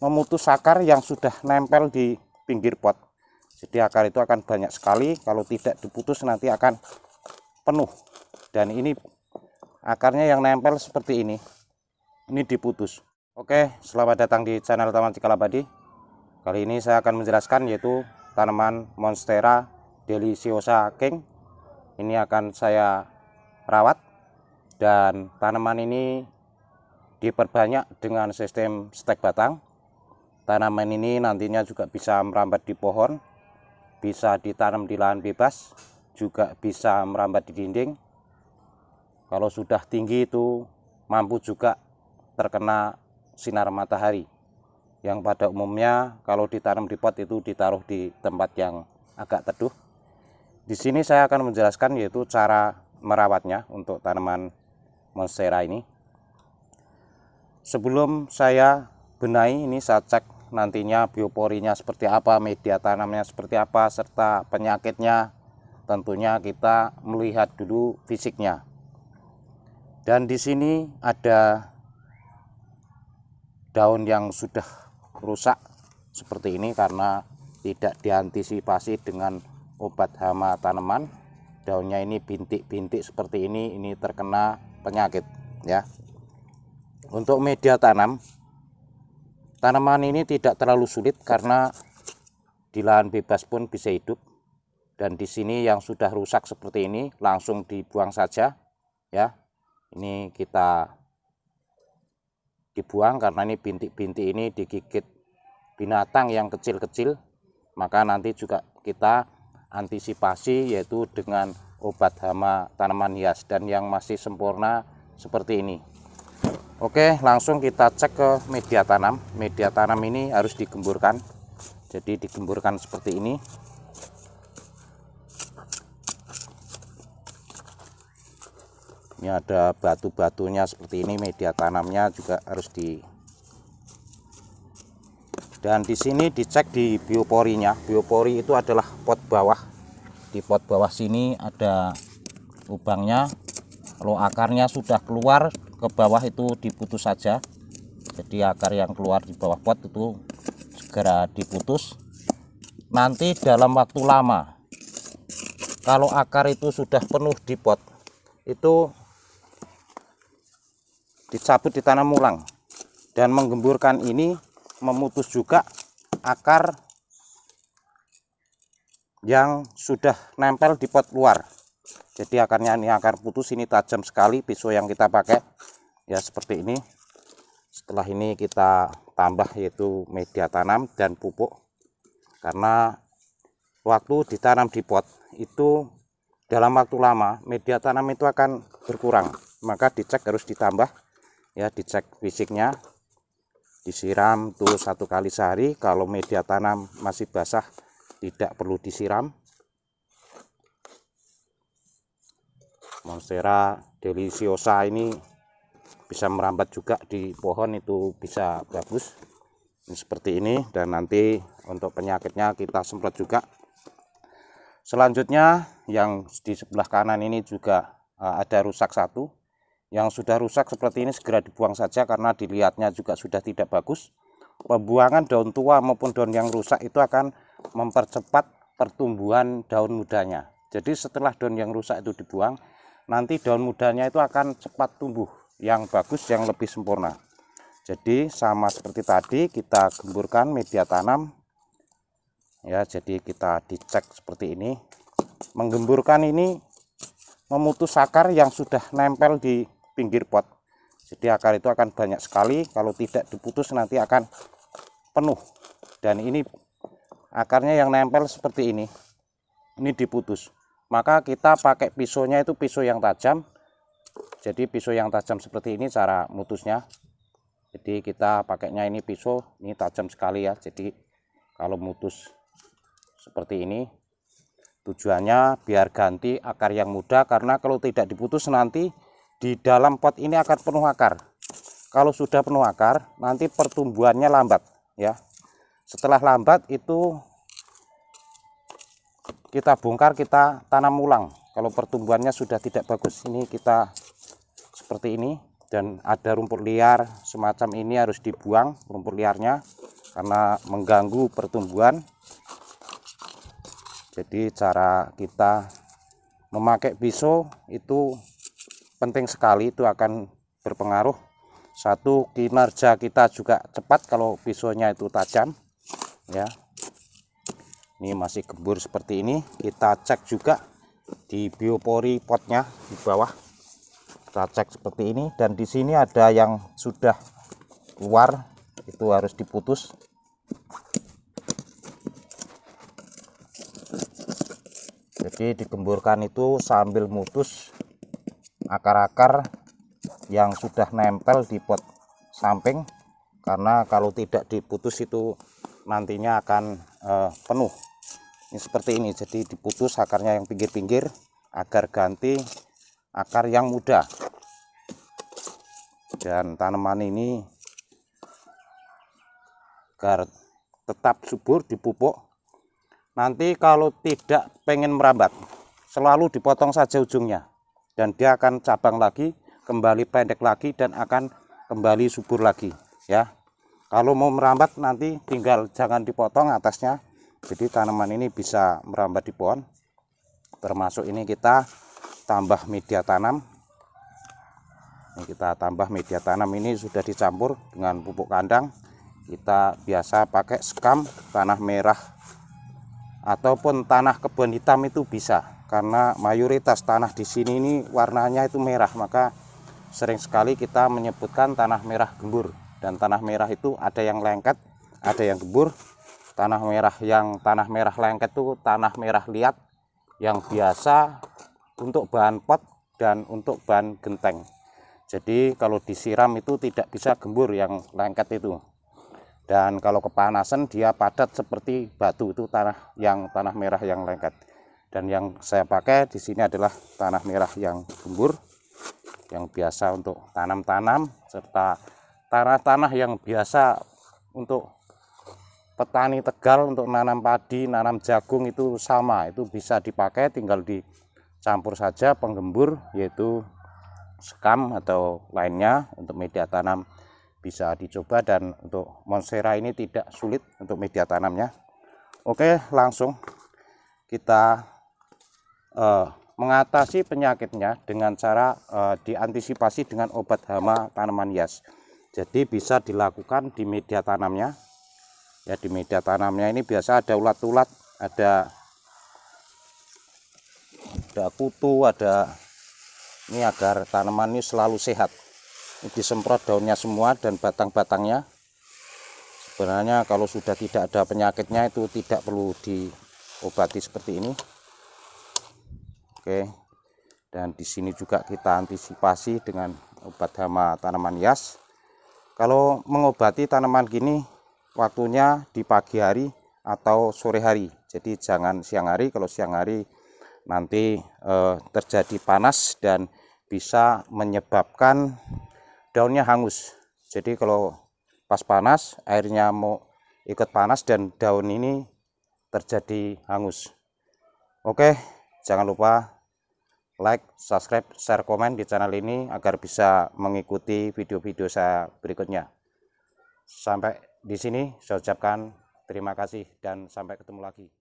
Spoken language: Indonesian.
memutus akar yang sudah nempel di pinggir pot jadi akar itu akan banyak sekali kalau tidak diputus nanti akan penuh dan ini akarnya yang nempel seperti ini ini diputus Oke selamat datang di channel Taman Cikalabadi kali ini saya akan menjelaskan yaitu tanaman Monstera deliciosa king ini akan saya rawat dan tanaman ini diperbanyak dengan sistem stek batang tanaman ini nantinya juga bisa merambat di pohon bisa ditanam di lahan bebas juga bisa merambat di dinding kalau sudah tinggi itu mampu juga terkena sinar matahari yang pada umumnya kalau ditanam di pot itu ditaruh di tempat yang agak teduh di sini saya akan menjelaskan yaitu cara merawatnya untuk tanaman monstera ini sebelum saya benahi ini saya cek nantinya bioporinya seperti apa media tanamnya seperti apa serta penyakitnya tentunya kita melihat dulu fisiknya dan di sini ada daun yang sudah rusak seperti ini karena tidak diantisipasi dengan obat hama tanaman daunnya ini bintik-bintik seperti ini ini terkena penyakit ya untuk media tanam Tanaman ini tidak terlalu sulit karena di lahan bebas pun bisa hidup. Dan di sini yang sudah rusak seperti ini langsung dibuang saja ya. Ini kita dibuang karena ini bintik-bintik ini digigit binatang yang kecil-kecil. Maka nanti juga kita antisipasi yaitu dengan obat hama tanaman hias dan yang masih sempurna seperti ini. Oke, langsung kita cek ke media tanam. Media tanam ini harus digemburkan. Jadi digemburkan seperti ini. Ini ada batu-batunya seperti ini, media tanamnya juga harus di dan di sini dicek di bioporinya. Biopori itu adalah pot bawah. Di pot bawah sini ada lubangnya. Kalau akarnya sudah keluar, ke bawah itu diputus saja jadi akar yang keluar di bawah pot itu segera diputus nanti dalam waktu lama kalau akar itu sudah penuh di pot itu dicabut ditanam ulang dan menggemburkan ini memutus juga akar yang sudah nempel di pot luar jadi akarnya ini akar putus ini tajam sekali pisau yang kita pakai ya seperti ini setelah ini kita tambah yaitu media tanam dan pupuk karena waktu ditanam di pot itu dalam waktu lama media tanam itu akan berkurang maka dicek harus ditambah ya dicek fisiknya disiram tuh satu kali sehari kalau media tanam masih basah tidak perlu disiram monstera deliciosa ini bisa merambat juga di pohon itu bisa bagus seperti ini dan nanti untuk penyakitnya kita semprot juga selanjutnya yang di sebelah kanan ini juga eh, ada rusak satu yang sudah rusak seperti ini segera dibuang saja karena dilihatnya juga sudah tidak bagus pembuangan daun tua maupun daun yang rusak itu akan mempercepat pertumbuhan daun mudanya jadi setelah daun yang rusak itu dibuang nanti daun mudanya itu akan cepat tumbuh yang bagus yang lebih sempurna jadi sama seperti tadi kita gemburkan media tanam ya jadi kita dicek seperti ini menggemburkan ini memutus akar yang sudah nempel di pinggir pot jadi akar itu akan banyak sekali kalau tidak diputus nanti akan penuh dan ini akarnya yang nempel seperti ini ini diputus maka kita pakai pisaunya itu pisau yang tajam jadi pisau yang tajam seperti ini cara mutusnya jadi kita pakainya ini pisau ini tajam sekali ya jadi kalau mutus seperti ini tujuannya biar ganti akar yang muda karena kalau tidak diputus nanti di dalam pot ini akan penuh akar kalau sudah penuh akar nanti pertumbuhannya lambat ya setelah lambat itu kita bongkar kita tanam ulang kalau pertumbuhannya sudah tidak bagus ini kita seperti ini dan ada rumput liar semacam ini harus dibuang rumput liarnya karena mengganggu pertumbuhan jadi cara kita memakai pisau itu penting sekali itu akan berpengaruh satu kinerja kita juga cepat kalau pisaunya itu tajam ya ini masih gembur seperti ini kita cek juga di biopori potnya di bawah kita cek seperti ini dan di sini ada yang sudah keluar itu harus diputus jadi digemburkan itu sambil mutus akar-akar yang sudah nempel di pot samping karena kalau tidak diputus itu nantinya akan eh, penuh ini seperti ini jadi diputus akarnya yang pinggir-pinggir agar ganti akar yang muda dan tanaman ini agar tetap subur dipupuk nanti kalau tidak pengen merambat selalu dipotong saja ujungnya dan dia akan cabang lagi kembali pendek lagi dan akan kembali subur lagi ya kalau mau merambat nanti tinggal jangan dipotong atasnya jadi tanaman ini bisa merambat di pohon termasuk ini kita tambah media tanam ini kita tambah media tanam ini sudah dicampur dengan pupuk kandang kita biasa pakai sekam tanah merah ataupun tanah kebun hitam itu bisa karena mayoritas tanah di sini ini warnanya itu merah maka sering sekali kita menyebutkan tanah merah gembur dan tanah merah itu ada yang lengket ada yang gembur tanah merah yang tanah merah lengket itu tanah merah liat yang biasa untuk bahan pot dan untuk bahan genteng jadi kalau disiram itu tidak bisa gembur yang lengket itu dan kalau kepanasan dia padat seperti batu itu tanah yang tanah merah yang lengket dan yang saya pakai di sini adalah tanah merah yang gembur yang biasa untuk tanam-tanam serta tanah-tanah yang biasa untuk petani Tegal untuk nanam padi, nanam jagung itu sama, itu bisa dipakai tinggal di campur saja penggembur yaitu sekam atau lainnya untuk media tanam bisa dicoba dan untuk monstera ini tidak sulit untuk media tanamnya oke langsung kita uh, mengatasi penyakitnya dengan cara uh, diantisipasi dengan obat hama tanaman hias jadi bisa dilakukan di media tanamnya ya di media tanamnya ini biasa ada ulat-ulat ada ada kutu ada ini agar tanaman ini selalu sehat ini disemprot daunnya semua dan batang-batangnya sebenarnya kalau sudah tidak ada penyakitnya itu tidak perlu diobati seperti ini oke dan di sini juga kita antisipasi dengan obat hama tanaman hias kalau mengobati tanaman gini waktunya di pagi hari atau sore hari jadi jangan siang hari kalau siang hari nanti eh, terjadi panas dan bisa menyebabkan daunnya hangus jadi kalau pas panas airnya mau ikut panas dan daun ini terjadi hangus oke jangan lupa like, subscribe, share, komen di channel ini agar bisa mengikuti video-video saya berikutnya. Sampai di sini saya ucapkan terima kasih dan sampai ketemu lagi.